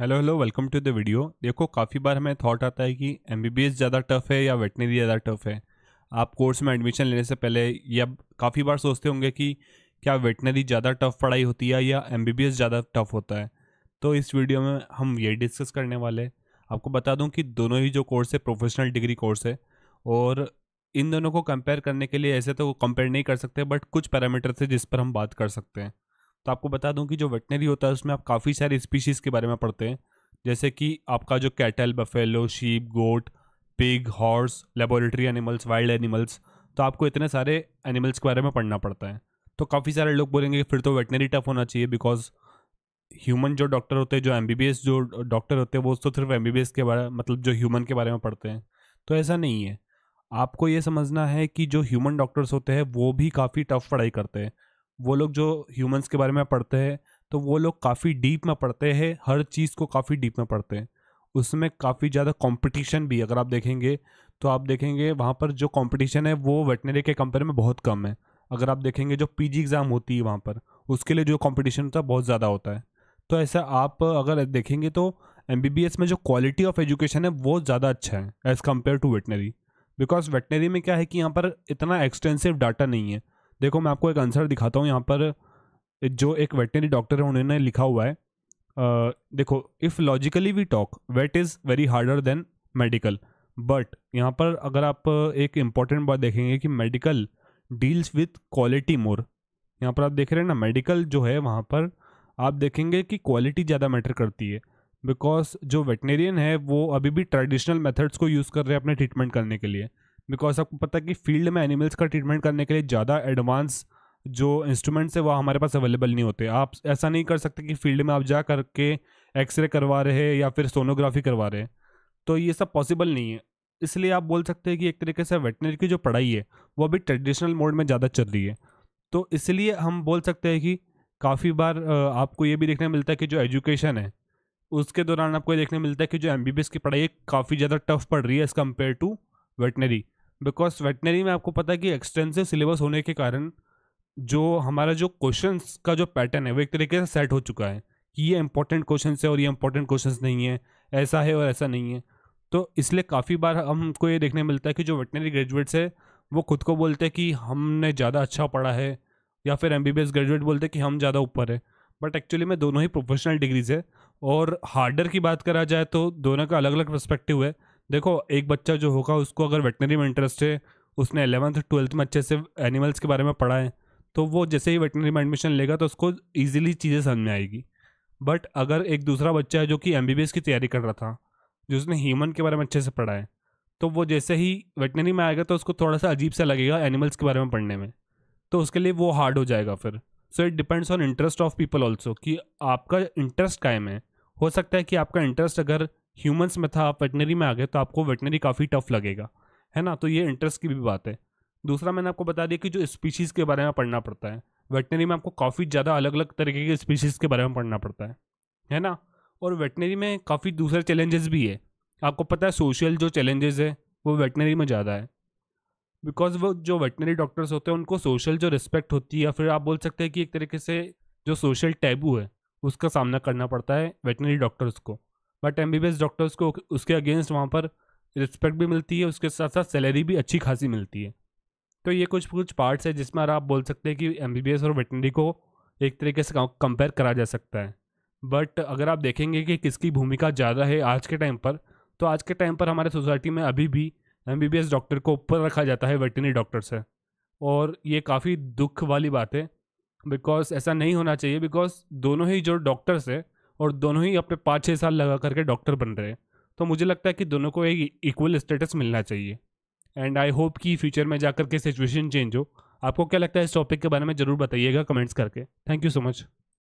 hello hello welcome to the video देखो काफ़ी बार हमें थॉट आता है कि एम ज़्यादा टफ है या वेटनरी ज़्यादा टफ है आप कोर्स में एडमिशन लेने से पहले या काफ़ी बार सोचते होंगे कि क्या वेटनरी ज़्यादा टफ पढ़ाई होती है या एम ज़्यादा टफ होता है तो इस वीडियो में हम ये डिस्कस करने वाले आपको बता दूँ कि दोनों ही जो कोर्स है प्रोफेशनल डिग्री कोर्स है और इन दोनों को कंपेयर करने के लिए ऐसे तो कंपेयर नहीं कर सकते बट कुछ पैरामीटर थे जिस पर हम बात कर सकते हैं तो आपको बता दूं कि जो वेटनरी होता है उसमें आप काफ़ी सारे स्पीशीज़ के बारे में पढ़ते हैं जैसे कि आपका जो cattle buffalo sheep goat pig horse laboratory animals wild animals तो आपको इतने सारे एनिमल्स के बारे में पढ़ना पड़ता है तो काफ़ी सारे लोग बोलेंगे फिर तो वेटनरी टफ होना चाहिए बिकॉज ह्यूमन जो डॉक्टर होते हैं जो एम जो डॉक्टर होते हैं वो तो सिर्फ एम के बारे मतलब जो ह्यूमन के बारे में पढ़ते हैं तो ऐसा नहीं है आपको ये समझना है कि जो ह्यूमन डॉक्टर्स होते हैं वो भी काफ़ी टफ पढ़ाई करते हैं वो लोग जो ह्यूमंस के बारे में पढ़ते हैं तो वो लोग काफ़ी डीप में पढ़ते हैं हर चीज़ को काफ़ी डीप में पढ़ते हैं उसमें काफ़ी ज़्यादा कंपटीशन भी अगर आप देखेंगे तो आप देखेंगे वहाँ पर जो कंपटीशन है वो वेटनरी के कंपेयर में बहुत कम है अगर आप देखेंगे जो पीजी एग्ज़ाम होती है वहाँ पर उसके लिए जो कंपटीशन होता है बहुत ज़्यादा होता है तो ऐसा आप अगर देखेंगे तो एम में जो क्वालिटी ऑफ एजुकेशन है वो ज़्यादा अच्छा है as compare to veterinary because veterinary में क्या है कि यहाँ पर इतना एक्सटेंसिव डाटा नहीं है देखो मैं आपको एक आंसर दिखाता हूँ यहाँ पर जो एक वेटनरी डॉक्टर है उन्होंने लिखा हुआ है आ, देखो if logically we talk vet is very harder than medical but यहाँ पर अगर आप एक इम्पॉर्टेंट बात देखेंगे कि medical deals with quality more यहाँ पर आप देख रहे हैं ना मेडिकल जो है वहाँ पर आप देखेंगे कि क्वालिटी ज़्यादा मैटर करती है बिकॉज जो वेटनेरियन है वो अभी भी ट्रेडिशनल मेथड्स को यूज़ कर रहे हैं अपने ट्रीटमेंट करने के लिए बिकॉज आपको पता है कि फील्ड में एनिमल्स का ट्रीटमेंट करने के लिए ज़्यादा एडवांस जो इंस्ट्रूमेंट्स है वह हमारे पास अवेलेबल नहीं होते आप ऐसा नहीं कर सकते कि फील्ड में आप जा करके एक्सरे करवा रहे हैं या फिर सोनोग्राफी करवा रहे हैं तो ये सब पॉसिबल नहीं है इसलिए आप बोल सकते हैं कि एक तरीके से वेटनरी की जो पढ़ाई है वो अभी ट्रेडिशनल मोड में ज़्यादा चल रही है तो इसलिए हम बोल सकते हैं कि काफ़ी बार आपको ये भी देखने मिलता है कि जो एजुकेशन है उसके दौरान आपको ये देखने मिलता है कि जो एम की पढ़ाई काफ़ी ज़्यादा टफ पड़ रही है as compare to veterinary because veterinary में आपको पता है कि एक्सटेंसिव सिलेबस होने के कारण जो हमारा जो क्वेश्चन का जो पैटर्न है वो एक तरीके से सेट हो चुका है कि ये इंपॉर्टेंट क्वेश्चन है और ये इंपॉर्टेंट क्वेश्चन नहीं है ऐसा है और ऐसा नहीं है तो इसलिए काफ़ी बार हमको ये देखने मिलता है कि जो वेटनरी ग्रेजुएट्स है वो खुद को बोलते हैं कि हमने ज़्यादा अच्छा पढ़ा है या फिर एम ग्रेजुएट बोलते हैं कि हम ज़्यादा ऊपर है बट एक्चुअली में दोनों ही प्रोफेशनल डिग्रीज़ है और हार्डर की बात करा जाए तो दोनों का अलग अलग परस्पेक्टिव है देखो एक बच्चा जो होगा उसको अगर वेटनरी में इंटरेस्ट है उसने एलेवंथ ट्वेल्थ में अच्छे से एनिमल्स के बारे में पढ़ा है तो वो जैसे ही वेटनरी में एडमिशन लेगा तो उसको ईजिली चीज़ें समझ में आएगी बट अगर एक दूसरा बच्चा है जो कि एम की तैयारी कर रहा था जिसने ह्यूमन के बारे में अच्छे से पढ़ा है तो वो जैसे ही वेटनरी में आएगा तो उसको थोड़ा सा अजीब सा लगेगा एनिमल्स के बारे में पढ़ने में तो उसके लिए वो हार्ड हो जाएगा फिर so it depends on interest of people also कि आपका इंटरेस्ट कायम है हो सकता है कि आपका इंटरेस्ट अगर ह्यूमंस में था आप वेटनरी में आ गए तो आपको वेटनरी काफ़ी टफ लगेगा है ना तो ये इंटरेस्ट की भी बात है दूसरा मैंने आपको बता दिया कि जो स्पीशीज़ के बारे में पढ़ना पड़ता है वेटनरी में आपको काफ़ी ज़्यादा अलग अलग तरीके के स्पीशीज़ के बारे में पढ़ना पड़ता है है ना और वेटनरी में काफ़ी दूसरे चैलेंजेस भी है आपको पता है सोशल जो चैलेंजेस है वो वेटनरी में ज़्यादा है बिकॉज वो जो वेटनरी डॉक्टर्स होते हैं उनको सोशल जो रिस्पेक्ट होती है या फिर आप बोल सकते हैं कि एक तरीके से जो सोशल टैबू है उसका सामना करना पड़ता है वेटनरी डॉक्टर्स को बट एम डॉक्टर्स को उसके अगेंस्ट वहाँ पर रिस्पेक्ट भी मिलती है उसके साथ साथ सैलरी भी अच्छी खासी मिलती है तो ये कुछ कुछ पार्ट्स है जिसमें आप बोल सकते हैं कि एम और वेटनरी को एक तरीके से कंपेयर करा जा सकता है बट अगर आप देखेंगे कि किसकी भूमिका ज़्यादा है आज के टाइम पर तो आज के टाइम पर हमारे सोसाइटी में अभी भी एम डॉक्टर को ऊपर रखा जाता है वेटनरी डॉक्टर से और ये काफ़ी दुख वाली बात है बिकॉज ऐसा नहीं होना चाहिए बिकॉज दोनों ही जो डॉक्टर्स है और दोनों ही अपने पाँच छः साल लगा करके डॉक्टर बन रहे हैं तो मुझे लगता है कि दोनों को एक इक्वल स्टेटस मिलना चाहिए एंड आई होप कि फ्यूचर में जाकर के सिचुएशन चेंज हो आपको क्या लगता है इस टॉपिक के बारे में ज़रूर बताइएगा कमेंट्स करके थैंक यू सो मच